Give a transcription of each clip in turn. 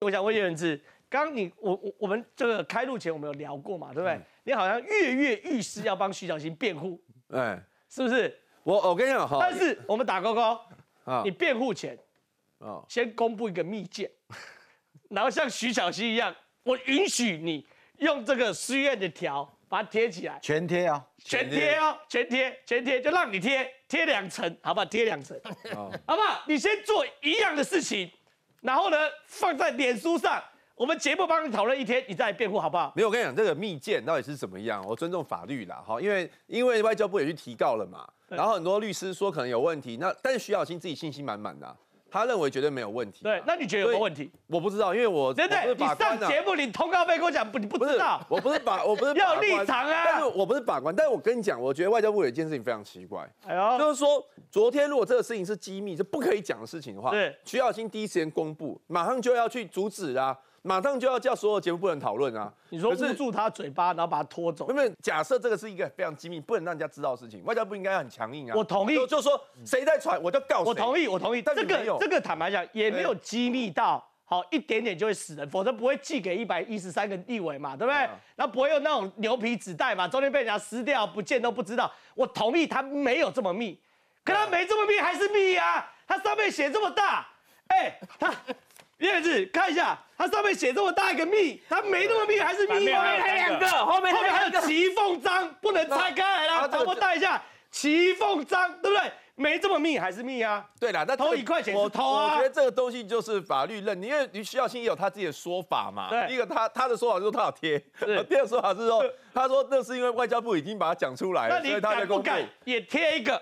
我想问叶文志，刚你我我我们这个开路前我们有聊过嘛，对不对？你好像跃跃欲试要帮徐小新辩护，哎，是不是？我我跟你讲哈，但是我们打勾勾啊，你辩护前哦，先公布一个密件，然后像徐小溪一样，我允许你用这个私院的条把它贴起来，全贴啊，全贴哦，全贴全贴，就让你贴贴两层，好不好？贴两层，好不好？你先做一样的事情。然后呢，放在脸书上，我们节目帮你讨论一天，你再来辩护好不好？没有，我跟你讲，这个密件到底是怎么样？我尊重法律啦，哈，因为因为外交部也去提告了嘛，然后很多律师说可能有问题，那但是徐小清自己信心满满的。他认为绝对没有问题。对，那你觉得有没有问题？我不知道，因为我对对，你上节目你通告费跟我讲，不，你不知道。我不是把，我不是要立场啊。是我不是把关，但是我跟你讲，我觉得外交部有一件事情非常奇怪，就是说，昨天如果这个事情是机密，是不可以讲的事情的话，对，徐小新第一时间公布，马上就要去阻止啊。马上就要叫所有节目不能讨论啊！你说捂住他嘴巴，然后把他拖走，因不假设这个是一个非常机密，不能让人家知道的事情，外交部应该要很强硬啊。我同意，就说谁在传，我就告诉。我同意，我同意。但这个这个坦白讲，也没有机密到好一点点就会死人，否则不会寄给一百一十三个立委嘛，对不对？然后不会用那种牛皮纸袋嘛，中间被人家撕掉不见都不知道。我同意，它没有这么密，可它没这么密还是密啊？它上面写这么大，哎，它。叶子看一下，它上面写这么大一个密，它没那么密，还是密？后面还两个，后面后面还有齐凤章，不能拆开。来我带一下齐凤章，对不对？没这么密，还是密啊？对啦，那偷一块钱，我偷啊。我觉得这个东西就是法律认因为你需要先有他自己的说法嘛。对。第一个，他他的说法就是他要贴；，第二个说法是说，他说那是因为外交部已经把它讲出来，了，所以他的公布也贴一个。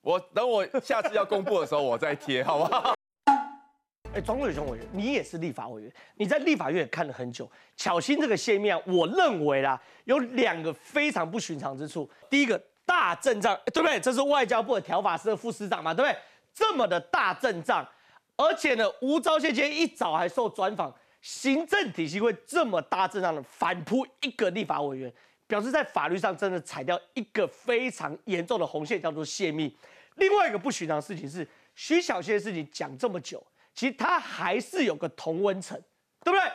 我等我下次要公布的时候，我再贴，好不好？哎，庄贵雄委员，你也是立法委员，你在立法院看了很久。巧心这个泄密，我认为啦，有两个非常不寻常之处。第一个大阵仗，对不对？这是外交部的调法司的副司长嘛，对不对？这么的大阵仗，而且呢，吴钊燮今天一早还受专访，行政体系会这么大阵仗的反扑一个立法委员，表示在法律上真的踩掉一个非常严重的红线，叫做泄密。另外一个不寻常事情是，徐巧芯的事情讲这么久。其实他还是有个同温层，对不对？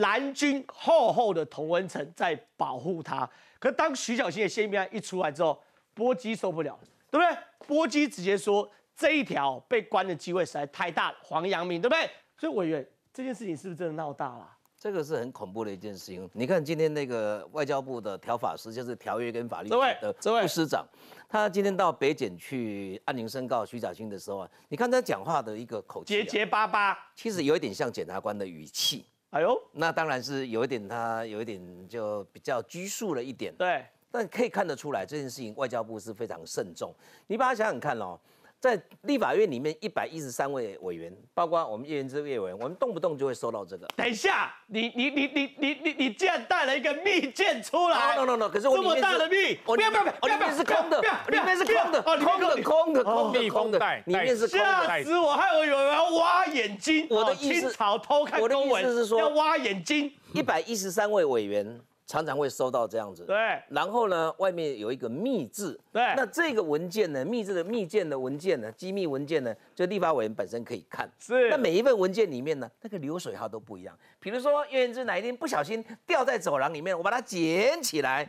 蓝军厚厚的同温层在保护他。可当徐小新的宪兵一出来之后，波基受不了，对不对？波基直接说这一条被关的机会实在太大了，黄阳明，对不对？所以，委员，这件事情是不是真的闹大了？这个是很恐怖的一件事情。你看今天那个外交部的调法师，就是条约跟法律的副司长，他今天到北检去安名申告徐小清的时候啊，你看他讲话的一个口气结结巴巴，其实有一点像检察官的语气。哎呦，那当然是有一点他有一点就比较拘束了一点。对，但可以看得出来这件事情外交部是非常慎重。你把它想想看哦。在立法院里面，一百一十三位委员，包括我们议员、资议员，我们动不动就会收到这个。等一下，你你你你你你你竟然带了一个密件出来？No no no！可是我这么大的密，不要不要不要！里面是空的，里面是空的，空的空的空的空的，里面是的。吓死我，害我有人要挖眼睛。我的意思，清查偷看公文，我的意思是说要挖眼睛。一百一十三位委员。常常会收到这样子，对。然后呢，外面有一个密字，对。那这个文件呢，密字的密件的文件呢，机密文件呢，就立法委员本身可以看，是。那每一份文件里面呢，那个流水号都不一样。比如说叶源之哪一天不小心掉在走廊里面，我把它捡起来，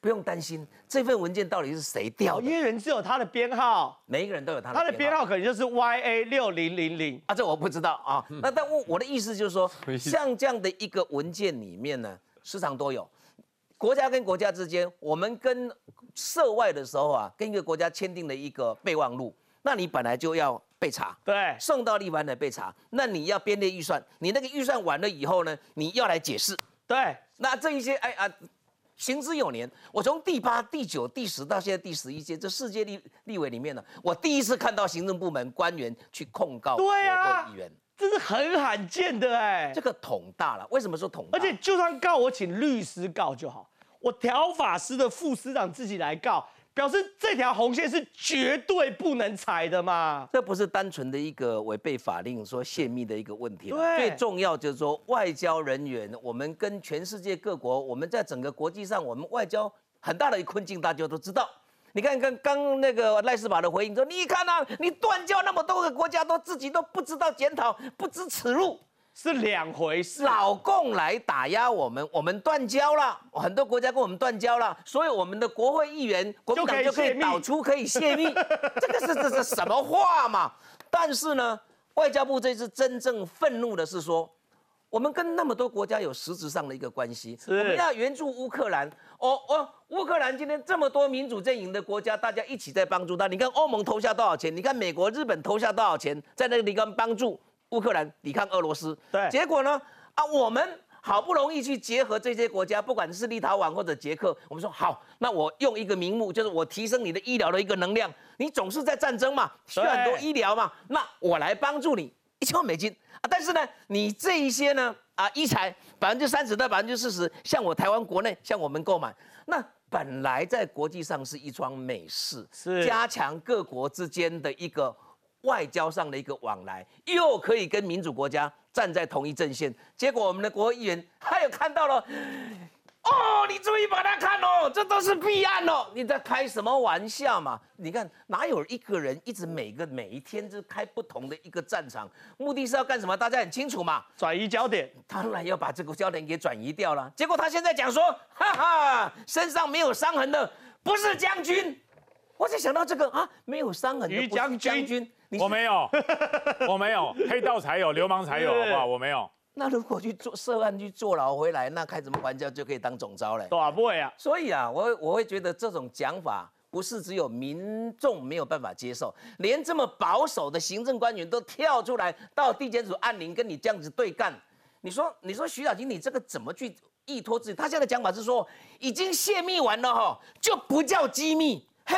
不用担心这份文件到底是谁掉的。为人只有他的编号，每一个人都有他的编号，可能就是 Y A 六零零零啊，这我不知道啊。那但我的意思就是说，像这样的一个文件里面呢。时常都有，国家跟国家之间，我们跟涉外的时候啊，跟一个国家签订了一个备忘录，那你本来就要被查，对，送到立法院被查，那你要编列预算，你那个预算完了以后呢，你要来解释，对，那这一些，哎啊，行之有年，我从第八、第九、第十到现在第十一届，这世界立立委里面呢，我第一次看到行政部门官员去控告国会议员。这是很罕见的哎，这个捅大了，为什么说捅？而且就算告我，请律师告就好，我调法师的副司长自己来告，表示这条红线是绝对不能踩的嘛。这不是单纯的一个违背法令说泄密的一个问题，最重要就是说外交人员，我们跟全世界各国，我们在整个国际上，我们外交很大的困境，大家都知道。你看，刚刚那个赖斯堡的回应说：“你看啊，你断交那么多个国家，都自己都不知道检讨，不知耻辱，是两回事。老共来打压我们，我们断交了，很多国家跟我们断交了，所以我们的国会议员、国民党就可以导出可以泄密，这个是这是什么话嘛？但是呢，外交部这次真正愤怒的是说。”我们跟那么多国家有实质上的一个关系，我们要援助乌克兰。哦哦，乌克兰今天这么多民主阵营的国家，大家一起在帮助他。你看欧盟投下多少钱？你看美国、日本投下多少钱，在那地方帮助乌克兰抵抗俄罗斯。对，结果呢？啊，我们好不容易去结合这些国家，不管是立陶宛或者捷克，我们说好，那我用一个名目，就是我提升你的医疗的一个能量。你总是在战争嘛，需要很多医疗嘛，那我来帮助你。一千万美金啊！但是呢，你这一些呢啊，一才百分之三十到百分之四十，向我台湾国内向我们购买，那本来在国际上是一桩美事，是加强各国之间的一个外交上的一个往来，又可以跟民主国家站在同一阵线。结果我们的国会议员他有看到了。这都是弊案哦！你在开什么玩笑嘛？你看哪有一个人一直每个每一天就开不同的一个战场，目的是要干什么？大家很清楚嘛。转移焦点，当然要把这个焦点给转移掉了。结果他现在讲说，哈哈，身上没有伤痕的不是将军。我就想到这个啊，没有伤痕的不是将军。我没有，我没有，黑道才有，流氓才有，好不好？我没有。那如果去做涉案去坐牢回来，那开什么玩笑就可以当总招嘞？对啊，不会啊。所以啊，我我会觉得这种讲法不是只有民众没有办法接受，连这么保守的行政官员都跳出来到地检署按铃跟你这样子对干。你说，你说徐小平，你这个怎么去依托自己？他现在讲法是说已经泄密完了哈，就不叫机密。嘿。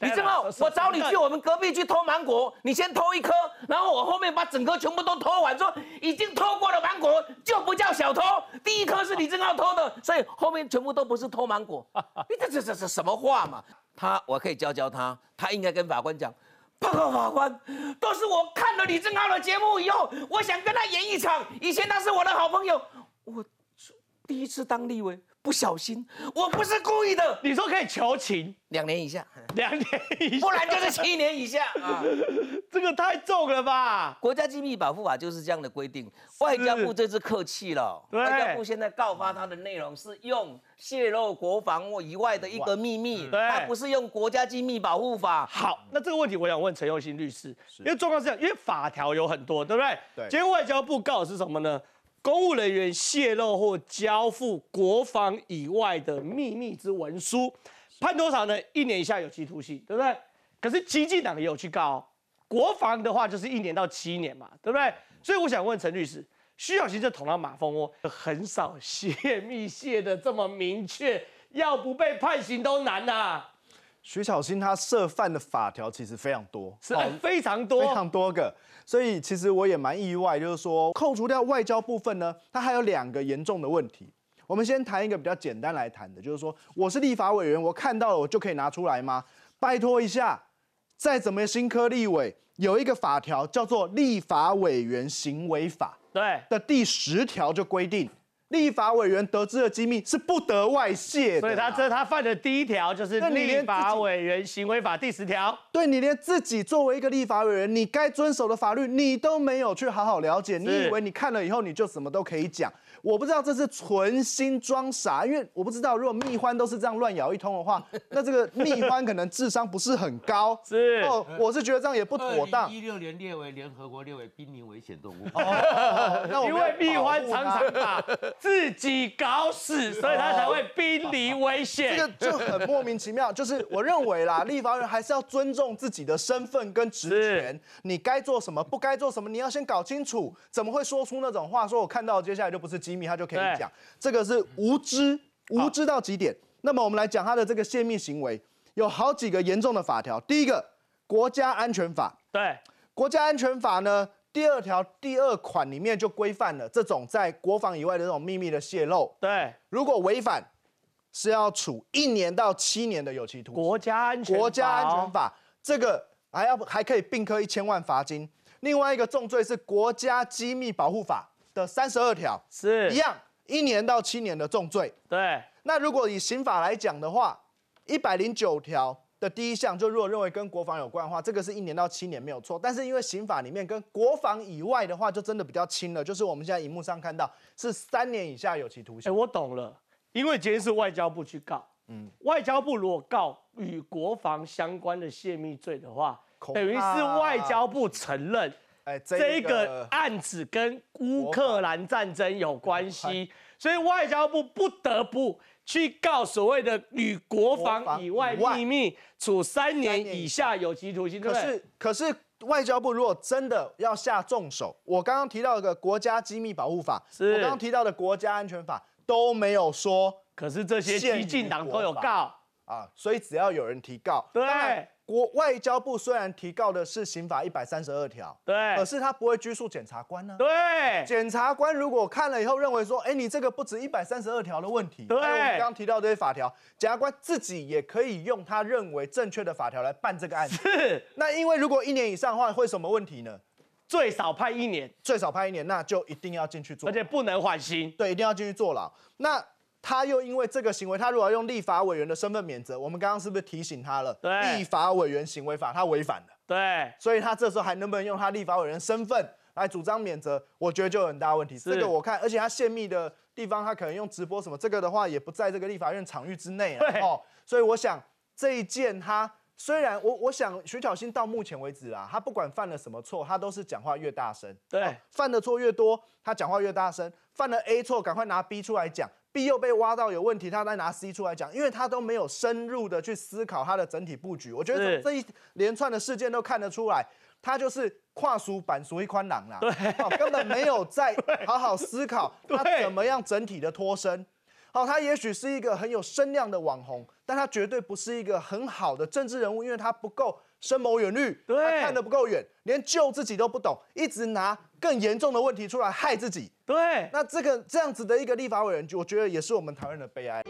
李正浩，我找你去我们隔壁去偷芒果，你先偷一颗，然后我后面把整颗全部都偷完，说已经偷过了芒果就不叫小偷。第一颗是李正浩偷的，所以后面全部都不是偷芒果。这这这什么话嘛？他我可以教教他，他应该跟法官讲，报告法官，都是我看了李正浩的节目以后，我想跟他演一场。以前他是我的好朋友，我第一次当立委。不小心，我不是故意的。你说可以求情，两年以下，两年以下，不然就是七年以下。啊、这个太重了吧？国家机密保护法就是这样的规定。外交部这次客气了，外交部现在告发他的内容是用泄露国防以外的一个秘密，他不是用国家机密保护法。好，那这个问题我想问陈佑新律师，因为状况是这样，因为法条有很多，对不对？对。今天外交部告的是什么呢？公务人员泄露或交付国防以外的秘密之文书，判多少呢？一年以下有期徒刑，对不对？可是激进党也有去告，国防的话就是一年到七年嘛，对不对？所以我想问陈律师，徐小琴这捅到马蜂窝，很少泄密泄的这么明确，要不被判刑都难呐。徐巧芯，他涉犯的法条其实非常多，是啊，非常多，非常多个。所以其实我也蛮意外，就是说扣除掉外交部分呢，他还有两个严重的问题。我们先谈一个比较简单来谈的，就是说我是立法委员，我看到了我就可以拿出来吗？拜托一下，再怎么新科立委有一个法条叫做《立法委员行为法》对的第十条就规定。立法委员得知的机密是不得外泄，所以他这他犯的第一条就是立法委员行为法第十条。对，你连自己作为一个立法委员，你该遵守的法律，你都没有去好好了解。你以为你看了以后，你就什么都可以讲？我不知道这是存心装傻，因为我不知道如果蜜獾都是这样乱咬一通的话，那这个蜜獾可能智商不是很高。是哦，我是觉得这样也不妥当。一六年列为联合国列为濒临危险动物，因为蜜獾常常打。自己搞死，所以他才会濒临危险。这个就很莫名其妙。就是我认为啦，立法人还是要尊重自己的身份跟职权。你该做什么，不该做什么，你要先搞清楚。怎么会说出那种话？说我看到接下来就不是机密，他就可以讲。这个是无知，无知到极点。那么我们来讲他的这个泄密行为，有好几个严重的法条。第一个国家安全法，对，国家安全法呢？第二条第二款里面就规范了这种在国防以外的这种秘密的泄露。对，如果违反，是要处一年到七年的有期徒刑。国家安全国家安全法这个还要还可以并科一千万罚金。另外一个重罪是国家机密保护法的三十二条，是一样一年到七年的重罪。对，那如果以刑法来讲的话，一百零九条。的第一项就如果认为跟国防有关的话，这个是一年到七年没有错。但是因为刑法里面跟国防以外的话，就真的比较轻了，就是我们现在荧幕上看到是三年以下有期徒刑。哎，我懂了，因为今天是外交部去告，嗯，外交部如果告与国防相关的泄密罪的话，等于是外交部承认，哎，这个案子跟乌克兰战争有关系，所以外交部不得不。去告所谓的与国防以外秘密处三年以下有期徒刑。可是，可是外交部如果真的要下重手，我刚刚提到一个国家机密保护法，我刚刚提到的国家安全法都没有说。可是这些激进党都有告啊，所以只要有人提告，对。国外交部虽然提告的是刑法一百三十二条，对，可是他不会拘束检察官呢。对，检察官如果看了以后认为说，哎，你这个不止一百三十二条的问题，对，刚刚提到这些法条，检察官自己也可以用他认为正确的法条来办这个案子。是，那因为如果一年以上的话，会什么问题呢？最少判一年，最少判一年，那就一定要进去坐，而且不能缓刑。对，一定要进去坐牢。那。他又因为这个行为，他如果用立法委员的身份免责，我们刚刚是不是提醒他了？对，立法委员行为法他违反了。对，所以他这时候还能不能用他立法委员身份来主张免责？我觉得就有很大问题。这个我看，而且他泄密的地方，他可能用直播什么，这个的话也不在这个立法院场域之内啊。哦，所以我想这一件，他虽然我我想徐巧芯到目前为止啊，他不管犯了什么错，他都是讲话越大声，对，犯的错越多，他讲话越大声，犯了 A 错赶快拿 B 出来讲。B 又被挖到有问题，他再拿 C 出来讲，因为他都没有深入的去思考他的整体布局。我觉得这一连串的事件都看得出来，他就是跨俗、板鼠一宽囊啦，对，根本没有在 好好思考他怎么样整体的脱身。好，他也许是一个很有声量的网红，但他绝对不是一个很好的政治人物，因为他不够。深谋远虑，他看得不够远，连救自己都不懂，一直拿更严重的问题出来害自己。对，那这个这样子的一个立法委员，我觉得也是我们台湾人的悲哀。